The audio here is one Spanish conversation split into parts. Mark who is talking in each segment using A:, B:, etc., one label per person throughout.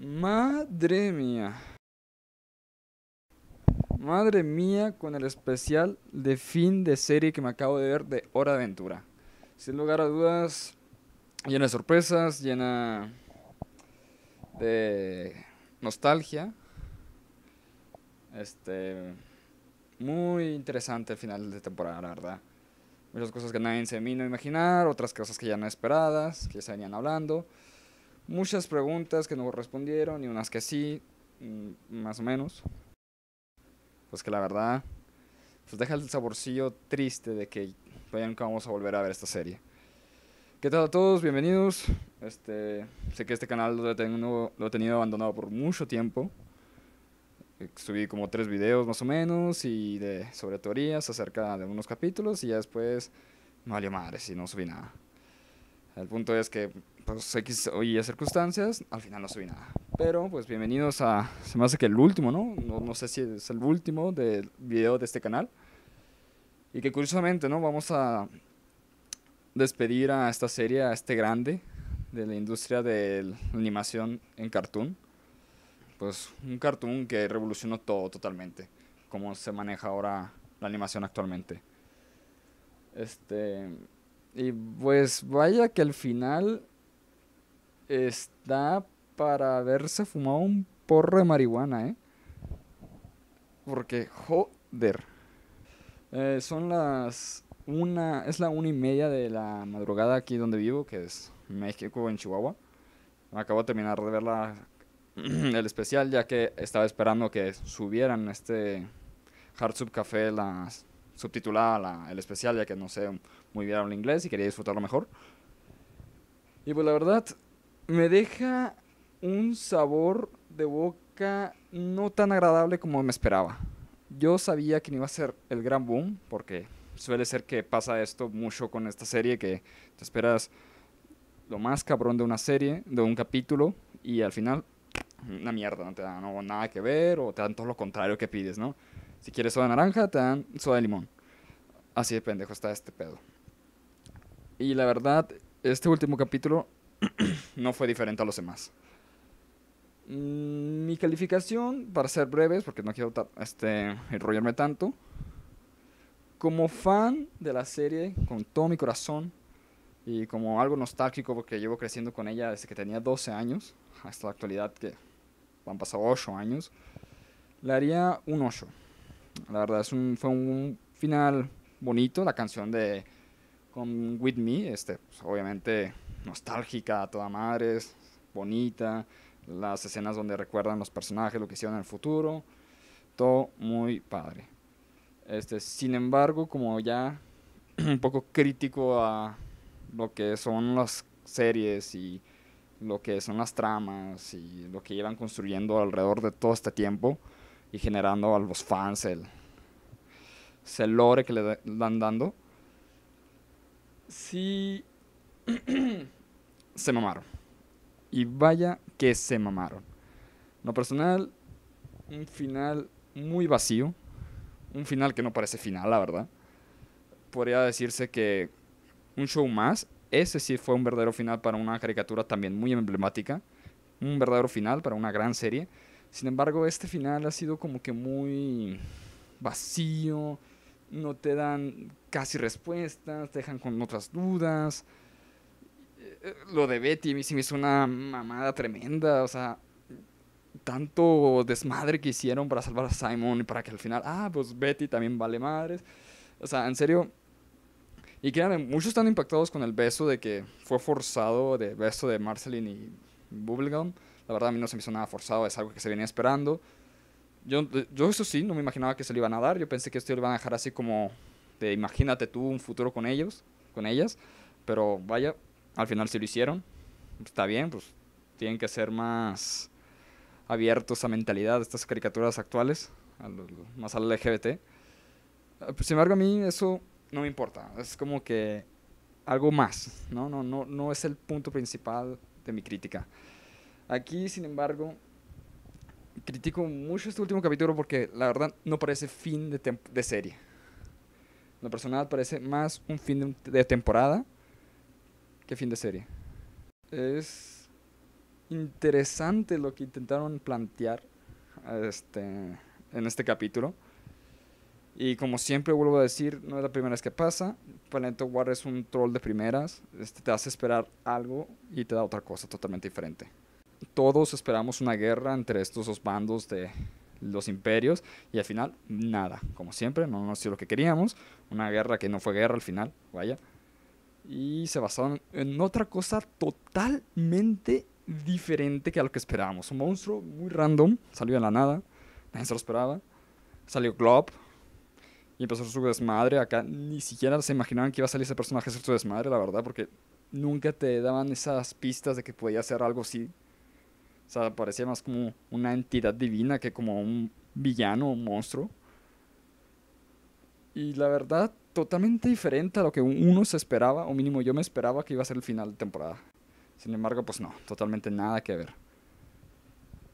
A: Madre mía. Madre mía con el especial de fin de serie que me acabo de ver de Hora de Aventura. Sin lugar a dudas, llena de sorpresas, llena de nostalgia. Este muy interesante el final de temporada, la verdad. Muchas cosas que nadie se vino a imaginar, otras cosas que ya no esperadas, que ya se venían hablando muchas preguntas que no respondieron y unas que sí, mm, más o menos. Pues que la verdad, pues deja el saborcillo triste de que vayan nunca vamos a volver a ver esta serie. ¿Qué tal a todos? Bienvenidos. Este, sé que este canal lo he, tenido, abandonado por mucho tiempo. Eh, subí como tres videos más o menos y de, sobre teorías acerca de unos capítulos y ya después no valió madre si no subí nada. El punto es que pues X o Y circunstancias, al final no subí nada. Pero pues bienvenidos a, se me hace que el último, ¿no? No, no sé si es el último del video de este canal. Y que curiosamente, ¿no? Vamos a despedir a esta serie, a este grande de la industria de la animación en cartoon. Pues un cartoon que revolucionó todo totalmente, cómo se maneja ahora la animación actualmente. Este. Y pues vaya que al final está para haberse fumado un porro de marihuana, ¿eh? Porque, joder. Eh, son las una, es la una y media de la madrugada aquí donde vivo, que es México, en Chihuahua. Acabo de terminar de ver la, el especial, ya que estaba esperando que subieran este Hard Sub Café, la subtitulada, la, el especial, ya que no sé muy bien el inglés y quería disfrutarlo mejor. Y pues la verdad, me deja un sabor de boca no tan agradable como me esperaba. Yo sabía que no iba a ser el gran boom, porque suele ser que pasa esto mucho con esta serie, que te esperas lo más cabrón de una serie, de un capítulo, y al final, una mierda, no te dan nada que ver, o te dan todo lo contrario que pides, ¿no? Si quieres soda naranja, te dan soda de limón. Así de pendejo está este pedo. Y la verdad, este último capítulo no fue diferente a los demás. Mm, mi calificación, para ser breves, porque no quiero este, enrollarme tanto, como fan de la serie, con todo mi corazón, y como algo nostálgico, porque llevo creciendo con ella desde que tenía 12 años, hasta la actualidad que han pasado 8 años, le haría un 8. La verdad, es un, fue un final bonito, la canción de con With Me, este, pues, obviamente nostálgica a toda madre, bonita, las escenas donde recuerdan los personajes, lo que hicieron en el futuro, todo muy padre. Este, sin embargo, como ya un poco crítico a lo que son las series y lo que son las tramas y lo que llevan construyendo alrededor de todo este tiempo y generando a los fans el, lore que le dan dando. Sí se mamaron. Y vaya que se mamaron. Lo personal, un final muy vacío. Un final que no parece final, la verdad. Podría decirse que un show más. Ese sí fue un verdadero final para una caricatura también muy emblemática. Un verdadero final para una gran serie. Sin embargo, este final ha sido como que muy vacío. No te dan casi respuestas, te dejan con otras dudas lo de Betty a mí me hizo una mamada tremenda, o sea, tanto desmadre que hicieron para salvar a Simon y para que al final, ah, pues Betty también vale madres. O sea, en serio. Y que muchos están impactados con el beso de que fue forzado, de beso de Marceline y Bubblegum. La verdad a mí no se me hizo nada forzado, es algo que se venía esperando. Yo, yo eso sí, no me imaginaba que se lo iban a dar. Yo pensé que esto lo iban a dejar así como de imagínate tú un futuro con ellos, con ellas. Pero vaya, al final sí lo hicieron. Está bien, pues tienen que ser más abiertos a mentalidad de estas caricaturas actuales, más al LGBT. Ah, pues, sin embargo, a mí eso no me importa. Es como que algo más, ¿no? No, no, no es el punto principal de mi crítica. Aquí, sin embargo, critico mucho este último capítulo porque la verdad no parece fin de, de serie. La personal parece más un fin de temporada qué fin de serie. Es interesante lo que intentaron plantear este, en este capítulo. Y como siempre vuelvo a decir, no es la primera vez que pasa. Planeta War es un troll de primeras. Este, te hace esperar algo y te da otra cosa totalmente diferente. Todos esperamos una guerra entre estos dos bandos de los imperios y al final nada. Como siempre, no nos dio lo que queríamos. Una guerra que no fue guerra al final, vaya y se basaron en otra cosa totalmente diferente que a lo que esperábamos. Un monstruo muy random, salió de la nada, nadie se lo esperaba. Salió Glob y empezó su desmadre. Acá ni siquiera se imaginaban que iba a salir ese personaje su desmadre, la verdad, porque nunca te daban esas pistas de que podía ser algo así. O sea, parecía más como una entidad divina que como un villano o un monstruo. Y la verdad, totalmente diferente a lo que uno se esperaba, o mínimo yo me esperaba que iba a ser el final de temporada. Sin embargo, pues no, totalmente nada que ver.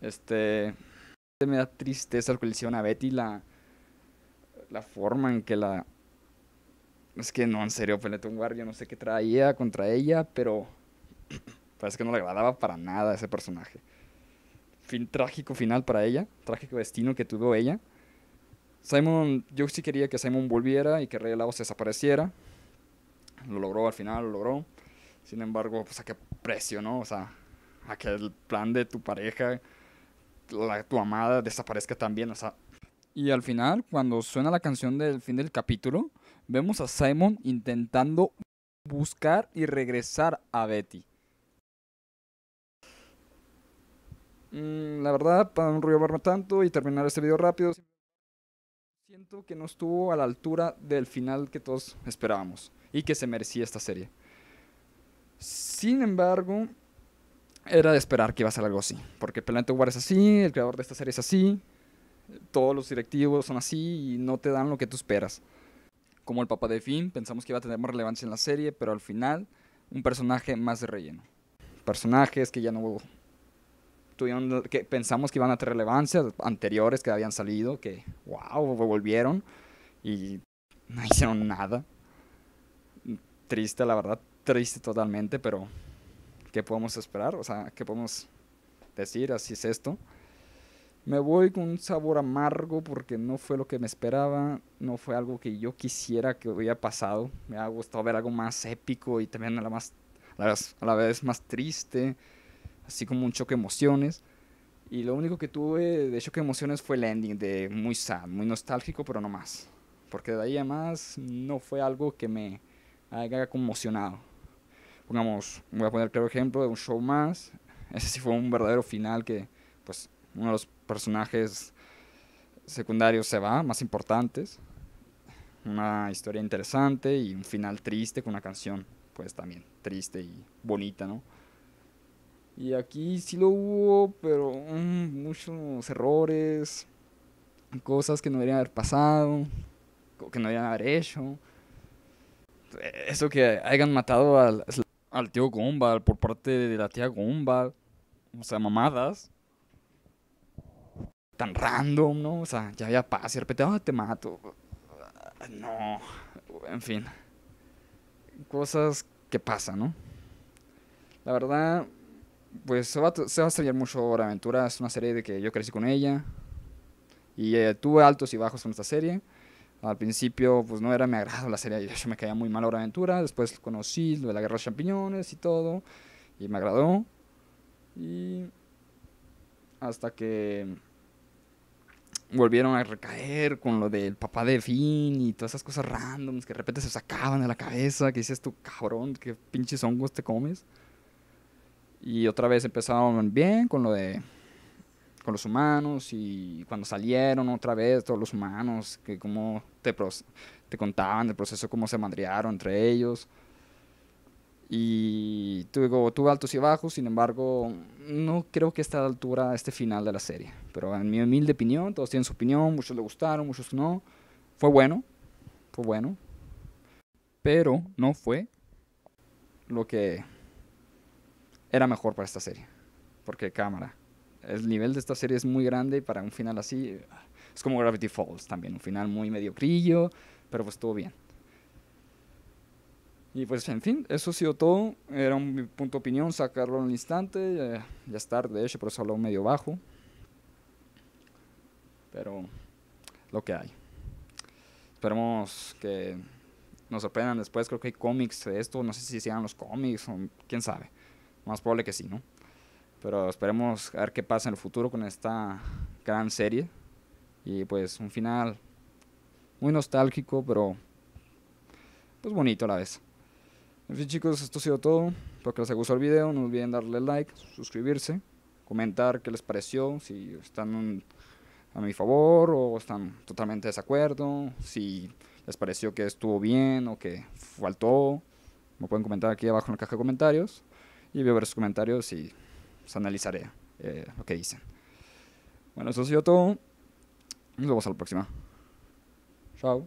A: Este. Me da tristeza la colisión a Betty, la, la forma en que la. Es que no, en serio, un Guardia, no sé qué traía contra ella, pero. Parece que no le agradaba para nada ese personaje. Fin trágico final para ella, trágico destino que tuvo ella. Simon, yo sí quería que Simon volviera y que Rey desapareciera. Lo logró al final, lo logró. Sin embargo, pues a qué precio, ¿no? O sea, a que el plan de tu pareja, tu amada, desaparezca también, o sea. Y al final, cuando suena la canción del fin del capítulo, vemos a Simon intentando buscar y regresar a Betty. Mm, la verdad, para no robarme tanto y terminar este video rápido, Siento que no estuvo a la altura del final que todos esperábamos y que se merecía esta serie. Sin embargo, era de esperar que iba a ser algo así, porque Planet War es así, el creador de esta serie es así, todos los directivos son así y no te dan lo que tú esperas. Como el papá de Finn, pensamos que iba a tener más relevancia en la serie, pero al final, un personaje más de relleno. Personajes que ya no hubo que pensamos que iban a tener relevancia, anteriores que habían salido, que wow, volvieron y no hicieron nada. Triste, la verdad, triste totalmente, pero ¿qué podemos esperar? O sea, ¿qué podemos decir? Así es esto. Me voy con un sabor amargo porque no fue lo que me esperaba, no fue algo que yo quisiera que hubiera pasado. Me ha gustado ver algo más épico y también a la, más, a la vez, a la vez más triste así como un choque de emociones. Y lo único que tuve de choque de emociones fue el ending, de muy sad, muy nostálgico, pero no más. Porque de ahí además no fue algo que me haya conmocionado. Pongamos, voy a poner claro ejemplo de un show más. Ese sí fue un verdadero final que, pues, uno de los personajes secundarios se va, más importantes. Una historia interesante y un final triste con una canción, pues, también triste y bonita, ¿no? Y aquí sí lo hubo, pero mm, muchos errores, cosas que no deberían haber pasado, que no deberían haber hecho. Eso que hayan matado al, al tío Gumball por parte de la tía Gumball. O sea, mamadas. Tan random, ¿no? O sea, ya había paz y de repente, ah, te mato. No. En fin. Cosas que pasan, ¿no? La verdad, pues se va, a extrañar mucho ahora Aventura. Es una serie de que yo crecí con ella. Y eh, tuve altos y bajos con esta serie. Al principio, pues no era me agrado la serie. Yo me caía muy mal Hora Aventura. Después conocí lo de la guerra de champiñones y todo. Y me agradó. Y. Hasta que. Volvieron a recaer con lo del papá de Finn y todas esas cosas randoms que de repente se sacaban de la cabeza. Que dices tú, cabrón, qué pinches hongos te comes. Y otra vez empezaron bien con lo de con los humanos y cuando salieron otra vez todos los humanos, que cómo te, te contaban el proceso, cómo se madrearon entre ellos. Y tuve, tuve altos y bajos, sin embargo, no creo que esté a la altura este final de la serie. Pero en mi humilde opinión, todos tienen su opinión, muchos le gustaron, muchos no. Fue bueno, fue bueno. Pero no fue lo que era mejor para esta serie. Porque cámara. El nivel de esta serie es muy grande y para un final así es como Gravity Falls también. Un final muy medio grillo pero pues estuvo bien. Y pues en fin, eso ha sido todo. Era un, mi punto de opinión, sacarlo en un instante. ya estar de hecho, por eso hablo medio bajo. Pero lo que hay. Esperemos que nos sorprendan después. Creo que hay cómics de esto. No sé si sean los cómics o quién sabe más probable que sí, ¿no? Pero esperemos a ver qué pasa en el futuro con esta gran serie. Y pues un final muy nostálgico, pero pues bonito a la vez. En fin chicos, esto ha sido todo. Espero que les haya gustado el video. No olviden darle like, suscribirse, comentar qué les pareció, si están a mi favor o están totalmente de desacuerdo, si les pareció que estuvo bien o que faltó. Me pueden comentar aquí abajo en la caja de comentarios y voy a ver sus comentarios y pues, analizaré eh, lo que dicen. Bueno, eso ha sido todo. Nos vemos a la próxima. Chao.